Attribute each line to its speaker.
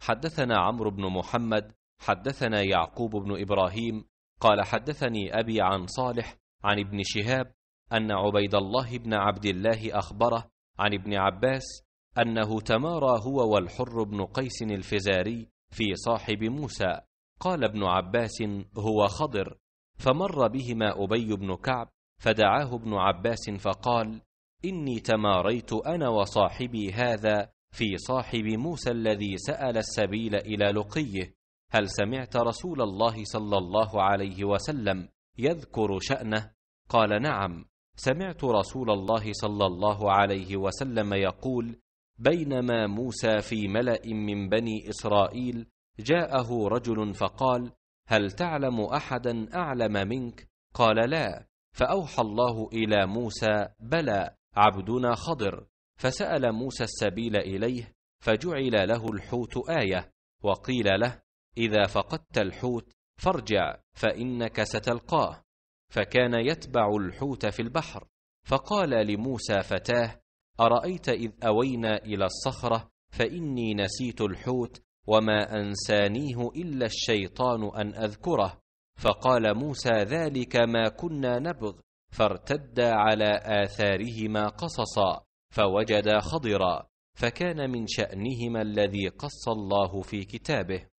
Speaker 1: حدثنا عمرو بن محمد حدثنا يعقوب بن إبراهيم قال حدثني أبي عن صالح عن ابن شهاب أن عبيد الله بن عبد الله أخبره عن ابن عباس أنه تمارى هو والحر بن قيس الفزاري في صاحب موسى قال ابن عباس هو خضر فمر بهما أبي بن كعب فدعاه ابن عباس فقال إني تماريت أنا وصاحبي هذا في صاحب موسى الذي سأل السبيل إلى لقيه هل سمعت رسول الله صلى الله عليه وسلم يذكر شأنه؟ قال نعم سمعت رسول الله صلى الله عليه وسلم يقول بينما موسى في ملأ من بني إسرائيل جاءه رجل فقال هل تعلم أحدا أعلم منك؟ قال لا فأوحى الله إلى موسى بلى عبدنا خضر فسأل موسى السبيل إليه فجعل له الحوت آية وقيل له إذا فقدت الحوت فارجع فإنك ستلقاه فكان يتبع الحوت في البحر فقال لموسى فتاه أرأيت إذ أوينا إلى الصخرة فإني نسيت الحوت وما أنسانيه إلا الشيطان أن أذكره فقال موسى ذلك ما كنا نبغ فارتدا على آثارهما قصصا فوجدا خضرا فكان من شأنهما الذي قص الله في كتابه